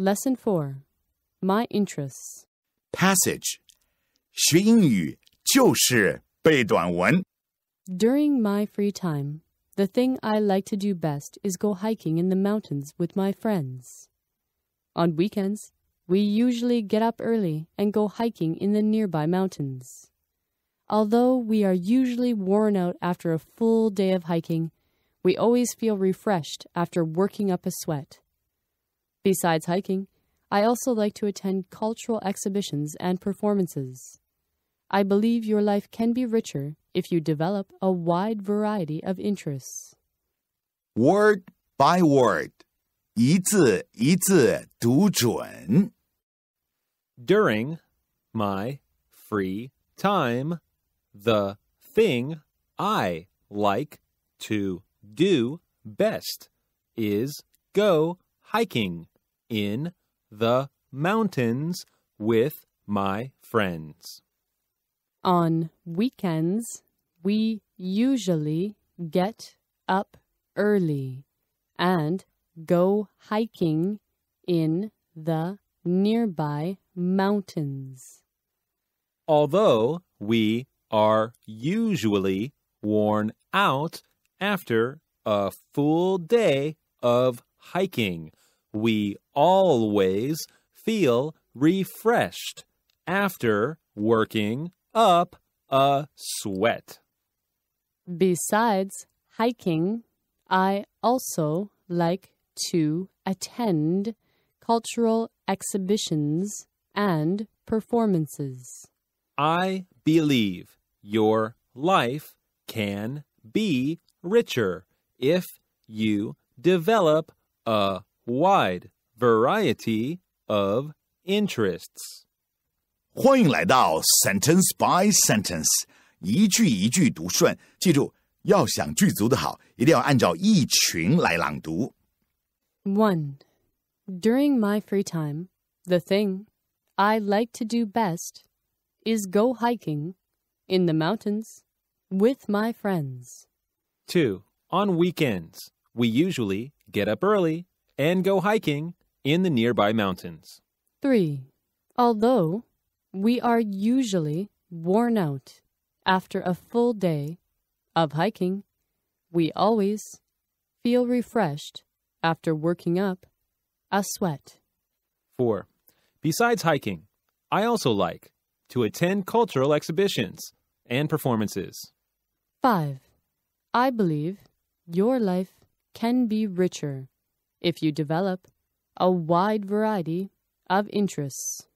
Lesson 4 My Interests Passage During my free time, the thing I like to do best is go hiking in the mountains with my friends. On weekends, we usually get up early and go hiking in the nearby mountains. Although we are usually worn out after a full day of hiking, we always feel refreshed after working up a sweat. Besides hiking, I also like to attend cultural exhibitions and performances. I believe your life can be richer if you develop a wide variety of interests. Word by word, 一字一字读准. During my free time, the thing I like to do best is go hiking in the mountains with my friends. On weekends, we usually get up early and go hiking in the nearby mountains. Although we are usually worn out after a full day of hiking. We always feel refreshed after working up a sweat. Besides hiking, I also like to attend cultural exhibitions and performances. I believe your life can be richer if you develop a wide variety of interests. 欢迎来到 Sentence by Sentence，一句一句读顺。记住，要想句读的好，一定要按照一群来朗读。One, during my free time, the thing I like to do best is go hiking in the mountains with my friends. 2. On weekends, we usually get up early and go hiking in the nearby mountains. 3. Although we are usually worn out after a full day of hiking, we always feel refreshed after working up a sweat. 4. Besides hiking, I also like to attend cultural exhibitions and performances. 5. I believe your life can be richer if you develop a wide variety of interests.